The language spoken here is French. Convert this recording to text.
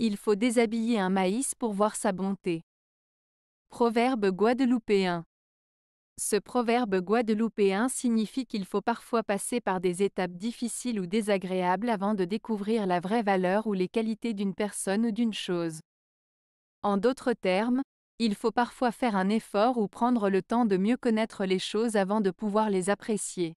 Il faut déshabiller un maïs pour voir sa bonté. Proverbe guadeloupéen. Ce proverbe guadeloupéen signifie qu'il faut parfois passer par des étapes difficiles ou désagréables avant de découvrir la vraie valeur ou les qualités d'une personne ou d'une chose. En d'autres termes, il faut parfois faire un effort ou prendre le temps de mieux connaître les choses avant de pouvoir les apprécier.